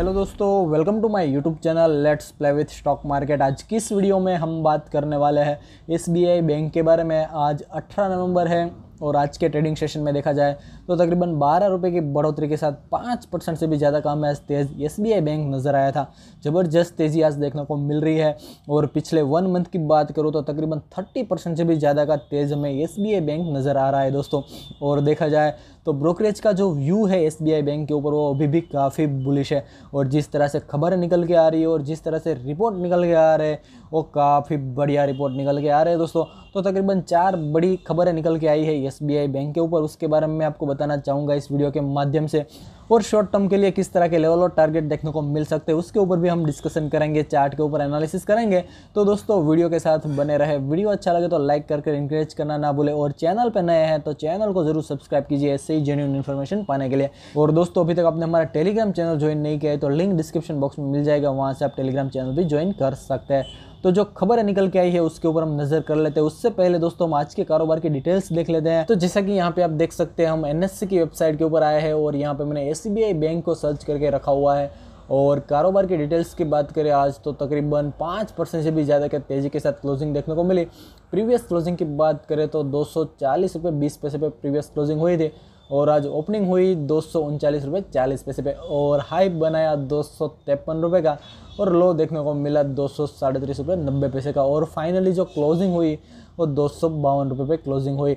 hello दोस्तों welcome to my YouTube channel let's play with stock market आज किस video में हम बात करने वाले हैं एसबीआई बैंक के बारे में आज 18 नवंबर है और आज के ट्रेडिंग सेशन में देखा जाए तो तकरीबन बारह रुपये की बढ़ोतरी के साथ पाँच परसेंट से भी ज़्यादा काम आज तेज़ एस बैंक नज़र आया था ज़बरदस्त तेज़ी आज देखने को मिल रही है और पिछले वन मंथ की बात करूँ तो तकरीबन थर्टी परसेंट से भी ज़्यादा का तेज़ हमें एस बैंक नज़र आ रहा है दोस्तों और देखा जाए तो ब्रोकरेज का जो व्यू है एस बैंक के ऊपर वो अभी भी काफ़ी बुलिश है और जिस तरह से खबर निकल के आ रही है और जिस तरह से रिपोर्ट निकल के आ रहे हैं वो काफ़ी बढ़िया रिपोर्ट निकल के आ रहे हैं दोस्तों तो तकरीबन चार बड़ी खबरें निकल के आई है एस बैंक के ऊपर उसके बारे में मैं आपको बताना चाहूँगा इस वीडियो के माध्यम से और शॉर्ट टर्म के लिए किस तरह के लेवल और टारगेट देखने को मिल सकते हैं उसके ऊपर भी हम डिस्कशन करेंगे चार्ट के ऊपर एनालिसिस करेंगे तो दोस्तों वीडियो के साथ बने रहे वीडियो अच्छा लगे तो लाइक करके इंकरेज करना ना भूले और चैनल पर नए हैं तो चैनल को जरूर सब्सक्राइब कीजिए ऐसे ही जेन्यून इन्फॉर्मेशन पाने के लिए और दोस्तों अभी तक आपने हमारा टेलीग्राम चैनल ज्वाइन नहीं किया है तो लिंक डिस्क्रिप्शन बॉक्स में मिल जाएगा वहाँ से आप टेलीग्राम चैनल भी ज्वाइन कर सकते हैं तो जो खबर निकल के आई है उसके ऊपर हम नजर कर लेते हैं उससे पहले दोस्तों हम आज के कारोबार की डिटेल्स देख लेते हैं तो जैसा कि यहाँ पे आप देख सकते हैं हम एनएससी की वेबसाइट के ऊपर आए हैं और यहाँ पे मैंने एस एस बैंक को सर्च करके रखा हुआ है और कारोबार की डिटेल्स की बात करें आज तो तकरीबन पाँच परसेंट से भी ज़्यादा के तेज़ी के साथ क्लोजिंग देखने को मिली प्रीवियस क्लोजिंग की बात करें तो दो सौ चालीस रुपये बीस पैसे पर प्रीवियस क्लोजिंग हुई थी और आज ओपनिंग हुई दो सौ उनचालीस रुपये चालीस पैसे पे और हाई बनाया दो सौ तिरपन रुपये का और लो देखने को मिला दो सौ साढ़े तीस रुपये नब्बे पैसे का और फाइनली जो क्लोजिंग हुई वो दो सौ बावन रुपये पे क्लोजिंग हुई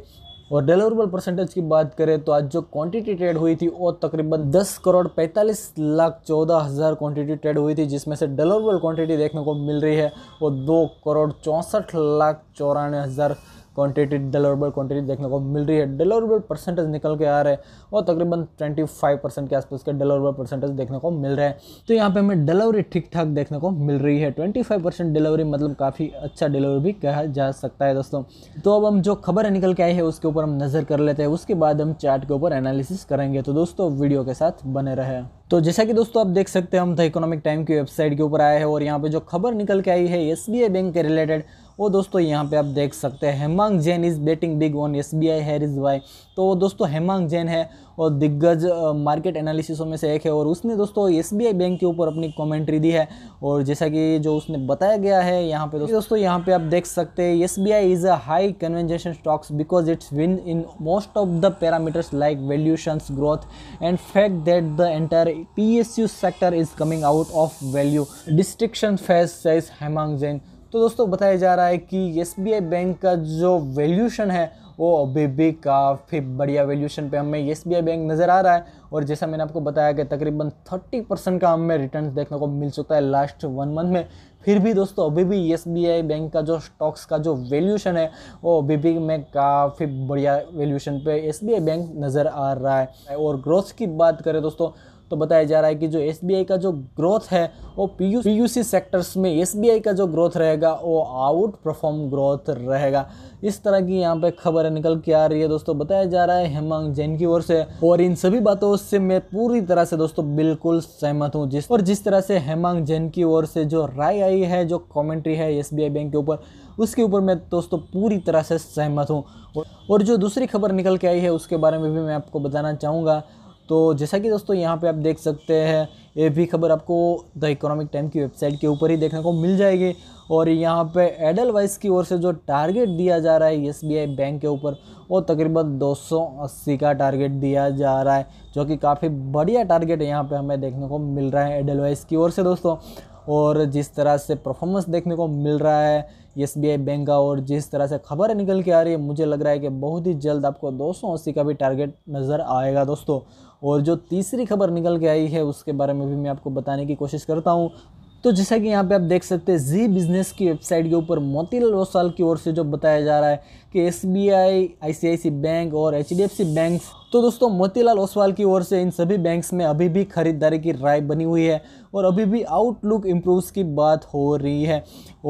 और डिलीवरेबल परसेंटेज की बात करें तो आज जो क्वांटिटी ट्रेड हुई थी वो तकरीबन 10 करोड़ 45 लाख चौदह हज़ार क्वांटिटी ट्रेड हुई थी जिसमें से डिलीवरेबल क्वांटिटी देखने को मिल रही है वो दो करोड़ चौंसठ लाख चौरानवे हज़ार क्वान्टिटी डिलीवरेबल क्वान्टिटी देखने को मिल रही है डिलीवरेबल परसेंटेज निकल के आ रहे हैं और तकरीबन 25 परसेंट के आसपास के डिलीवरेबल परसेंटेज देखने को मिल रहे हैं तो यहाँ पे हमें डिलीवरी ठीक ठाक देखने को मिल रही है 25 परसेंट डिलीवरी मतलब काफ़ी अच्छा डिलीवरी भी कहा जा सकता है दोस्तों तो अब हम जो खबर निकल के आई है उसके ऊपर हम नज़र कर लेते हैं उसके बाद हम चार्ट के ऊपर एनालिसिस करेंगे तो दोस्तों वीडियो के साथ बने रहे तो जैसा कि दोस्तों आप देख सकते हैं हम द इकोनॉमिक टाइम की वेबसाइट के ऊपर आए हैं और यहाँ पे जो खबर निकल के आई है एस बैंक के रिलेटेड वो दोस्तों यहाँ पे आप देख सकते हैं Hemang Jain is betting big on S B I here's why तो दोस्तों हेमांग जैन है और दिग्गज मार्केट एनालिसिसों में से एक है और उसने दोस्तों एस बी आई बैंक के ऊपर अपनी कॉमेंट्री दी है और जैसा कि जो उसने बताया गया है यहाँ पे दोस्तों दोस्तों यहाँ पे आप देख सकते हैं S B I is a high conviction stocks because it's win in most of the parameters like valuations growth and fact that the entire P S U sector is coming out of value destruction phase says Hemang Jain तो दोस्तों बताया जा रहा है कि S bank का जो valuation है वो अभी भी काफ़ी बढ़िया वैल्यूशन पे हमें एस बैंक नज़र आ रहा है और जैसा मैंने आपको बताया कि तकरीबन 30 परसेंट का हमें रिटर्न देखने को मिल चुका है लास्ट वन मंथ में फिर भी दोस्तों अभी भी एस बैंक का जो स्टॉक्स का जो वैल्यूशन है वो अभी भी में काफ़ी बढ़िया वैल्यूशन पे एस बैंक नज़र आ रहा है और ग्रोथ की बात करें दोस्तों तो बताया जा रहा है कि जो एस का जो ग्रोथ है वो पी यू सेक्टर्स में एस का जो ग्रोथ रहेगा वो आउट परफॉर्म ग्रोथ रहेगा इस तरह की यहाँ पे खबर निकल के आ रही है दोस्तों बताया जा रहा है हेमंत जैन की ओर से और इन सभी बातों से मैं पूरी तरह से दोस्तों बिल्कुल सहमत हूँ जिस और जिस तरह से हेमंत जैन की ओर से जो राय आई है जो कमेंट्री है एस बैंक के ऊपर उसके ऊपर मैं दोस्तों पूरी तरह से सहमत हूँ और जो दूसरी खबर निकल के आई है उसके बारे में भी मैं आपको बताना चाहूँगा तो जैसा कि दोस्तों यहाँ पे आप देख सकते हैं ये भी खबर आपको द इकोनॉमिक टाइम की वेबसाइट के ऊपर ही देखने को मिल जाएगी और यहाँ पे एडल वाइस की ओर से जो टारगेट दिया जा रहा है एस बैंक के ऊपर वो तकरीबन 280 का टारगेट दिया जा रहा है जो कि काफ़ी बढ़िया टारगेट यहाँ पे हमें देखने को मिल रहा है एडल वाइस की ओर से दोस्तों और जिस तरह से परफॉर्मेंस देखने को मिल रहा है एस बैंक का और जिस तरह से खबर निकल के आ रही है मुझे लग रहा है कि बहुत ही जल्द आपको 280 का भी टारगेट नज़र आएगा दोस्तों और जो तीसरी खबर निकल के आई है उसके बारे में भी मैं आपको बताने की कोशिश करता हूँ तो जैसा कि यहाँ पे आप देख सकते हैं जी बिजनेस की वेबसाइट के ऊपर मोतीलाल ओसवाल की ओर से जो बताया जा रहा है कि S B I I bank और H D F C bank तो दोस्तों मोतीलाल ओसवाल की ओर से इन सभी बैंक्स में अभी भी खरीदारी की राय बनी हुई है और अभी भी आउटलुक इम्प्रूव की बात हो रही है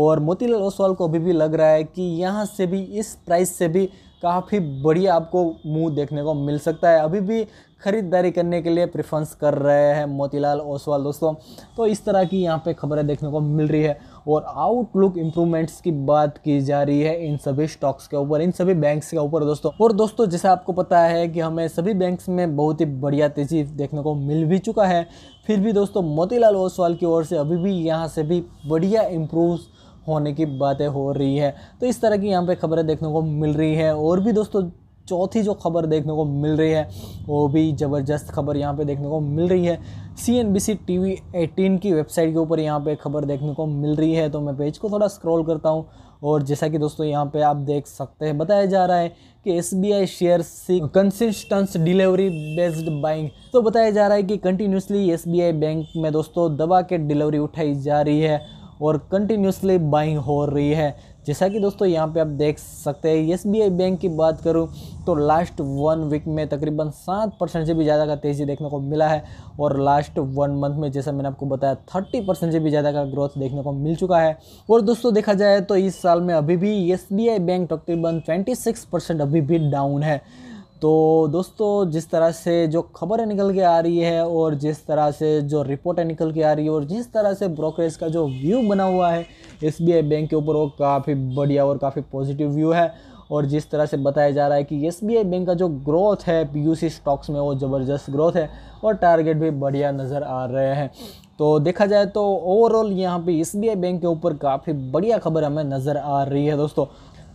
और मोतीलाल ओसवाल को अभी भी लग रहा है कि यहाँ से भी इस प्राइस से भी काफ़ी बढ़िया आपको मुंह देखने को मिल सकता है अभी भी खरीदारी करने के लिए प्रेफरेंस कर रहे हैं मोतीलाल ओसवाल दोस्तों तो इस तरह की यहाँ पे खबरें देखने को मिल रही है और आउटलुक इम्प्रूवमेंट्स की बात की जा रही है इन सभी स्टॉक्स के ऊपर इन सभी बैंक्स के ऊपर दोस्तों और दोस्तों जैसे आपको पता है कि हमें सभी बैंक्स में बहुत ही बढ़िया तेज़ी देखने को मिल भी चुका है फिर भी दोस्तों मोतीलाल ओसवाल की ओर से अभी भी यहाँ से भी बढ़िया इम्प्रूव होने की बातें हो रही है तो इस तरह की यहाँ पे खबरें देखने को मिल रही है और भी दोस्तों चौथी जो खबर देखने को मिल रही है वो भी ज़बरदस्त खबर यहाँ पे देखने को मिल रही है C N B C T V eighteen की वेबसाइट के ऊपर यहाँ पे खबर देखने को मिल रही है तो मैं पेज को थोड़ा स्क्रॉल करता हूँ और जैसा कि दोस्तों यहाँ पे आप देख सकते हैं बताया जा रहा है कि S B I share see consistence delivery based buying तो बताया जा रहा है कि continuously S B I bank में दोस्तों दबा के डिलीवरी उठाई जा रही है और कंटिन्यूसली बाइंग हो रही है जैसा कि दोस्तों यहाँ पे आप देख सकते हैं एस बैंक की बात करूँ तो लास्ट वन वीक में तकरीबन सात परसेंट से भी ज़्यादा का तेज़ी देखने को मिला है और लास्ट वन मंथ में जैसा मैंने आपको बताया थर्टी परसेंट से भी ज़्यादा का ग्रोथ देखने को मिल चुका है और दोस्तों देखा जाए तो इस साल में अभी भी एस बैंक तकरीबन ट्वेंटी सिक्स परसेंट अभी भी डाउन है तो दोस्तों जिस तरह से जो खबरें निकल के आ रही है और जिस तरह से जो रिपोर्टें निकल के आ रही है और जिस तरह से ब्रोकरेज का जो व्यू बना हुआ है एस बैंक के ऊपर वो काफ़ी बढ़िया और काफ़ी पॉजिटिव व्यू है और जिस तरह से बताया जा रहा है कि एस बैंक का जो ग्रोथ है पी स्टॉक्स में वो ज़बरदस्त ग्रोथ है और टारगेट भी बढ़िया नज़र आ रहे हैं तो देखा जाए तो ओवरऑल यहाँ पे एस बैंक के ऊपर काफ़ी बढ़िया खबर हमें नज़र आ रही है दोस्तों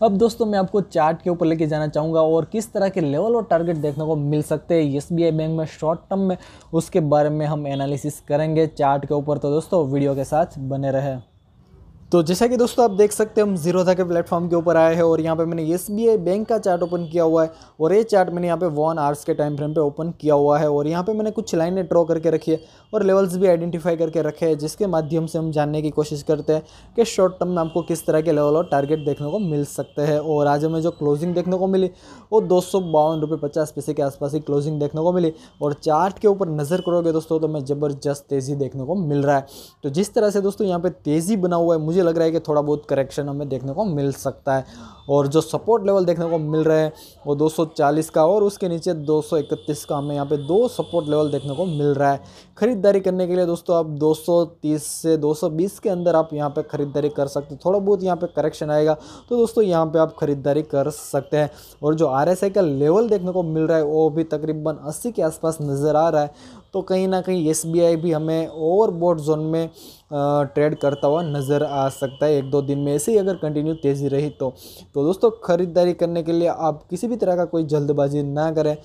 अब दोस्तों मैं आपको चार्ट के ऊपर लेके जाना चाहूँगा और किस तरह के लेवल और टारगेट देखने को मिल सकते हैं एस बैंक में शॉर्ट टर्म में उसके बारे में हम एनालिसिस करेंगे चार्ट के ऊपर तो दोस्तों वीडियो के साथ बने रहें तो जैसा कि दोस्तों आप देख सकते हैं हम जीरोधा के प्लेटफॉर्म के ऊपर आए हैं और यहाँ पे मैंने एस बैंक का चार्ट ओपन किया हुआ है और ये चार्ट मैंने यहाँ पे वन आवर्स के टाइम फ्रेम पे ओपन किया हुआ है और यहाँ पे मैंने कुछ लाइनें ड्रॉ करके रखी है और लेवल्स भी आइडेंटिफाई करके रखे हैं जिसके माध्यम से हम जानने की कोशिश करते हैं कि शॉर्ट टर्म में आपको किस तरह के लेवल और टारगेट देखने को मिल सकते हैं और आज हमें जो क्लोजिंग देखने को मिली वो दो सौ पैसे के आसपास ही क्लोजिंग देखने को मिली और चार्ट के ऊपर नज़र करोगे दोस्तों तो हमें ज़बरदस्त तेज़ी देखने को मिल रहा है तो जिस तरह से दोस्तों यहाँ पर तेज़ी बना हुआ है मुझे मुझे लग रहा है कि थोड़ा बहुत करेक्शन हमें देखने को मिल सकता है और जो सपोर्ट लेवल देखने को मिल रहा है वो 240 का और उसके नीचे 231 का हमें यहाँ पे दो सपोर्ट लेवल देखने को मिल रहा है ख़रीदारी करने के लिए दोस्तों आप 230 से 220 के अंदर आप यहाँ पे ख़रीदारी कर सकते हैं थोड़ा बहुत यहाँ पे करेक्शन आएगा तो दोस्तों यहाँ पे आप ख़रीदारी कर सकते हैं और जो आर का लेवल देखने को मिल रहा है वो भी तकरीबन अस्सी के आसपास नज़र आ रहा है तो कहीं ना कहीं एस भी हमें ओवरबोट जोन में ट्रेड करता हुआ नज़र आ सकता है एक दो दिन में ऐसे ही अगर कंटिन्यू तेज़ी रही तो तो दोस्तों ख़रीदारी करने के लिए आप किसी भी तरह का कोई जल्दबाजी ना करें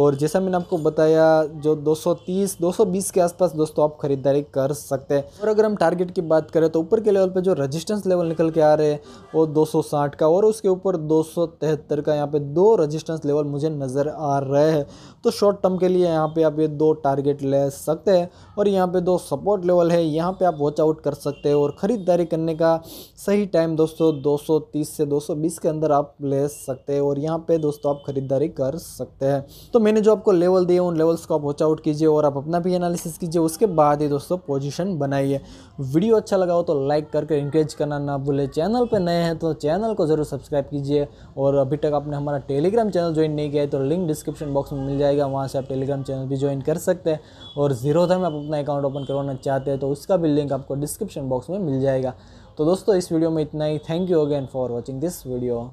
और जैसा मैंने आपको बताया जो 230 220 के आसपास दोस्तों आप ख़रीदारी कर सकते हैं और अगर हम टारगेट की बात करें तो ऊपर के लेवल पे जो रेजिस्टेंस लेवल निकल के आ रहे हैं वो 260 का और उसके ऊपर 273 का यहाँ पे दो रेजिस्टेंस लेवल मुझे नज़र आ रहे हैं तो शॉर्ट टर्म के लिए यहाँ पर आप ये दो टारगेट ले सकते हैं और यहाँ पर दो सपोर्ट लेवल है यहाँ पर आप वॉच आउट कर सकते हैं और ख़रीदारी करने का सही टाइम दोस्तों दो से दो के अंदर आप ले सकते हैं और यहाँ पर दोस्तों आप ख़रीदारी कर सकते हैं तो मैंने जो आपको लेवल दिए उन लेवल्स को आप वॉच आउट कीजिए और आप अपना भी एनालिसिस कीजिए उसके बाद ही दोस्तों पोजीशन बनाइए वीडियो अच्छा लगा हो तो लाइक करके इंकरेज करना ना भूले चैनल पर नए हैं तो चैनल को ज़रूर सब्सक्राइब कीजिए और अभी तक आपने हमारा टेलीग्राम चैनल ज्वाइन नहीं किया है तो लिंक डिस्क्रिप्शन बॉक्स में मिल जाएगा वहाँ से आप टेलीग्राम चैनल भी ज्वाइन कर सकते हैं और जीरोधा में आप अपना अकाउंट ओपन करवाना चाहते हैं तो उसका भी लिंक आपको डिस्क्रिप्शन बॉक्स में मिल जाएगा तो दोस्तों इस वीडियो में इतना ही thank you again for watching this video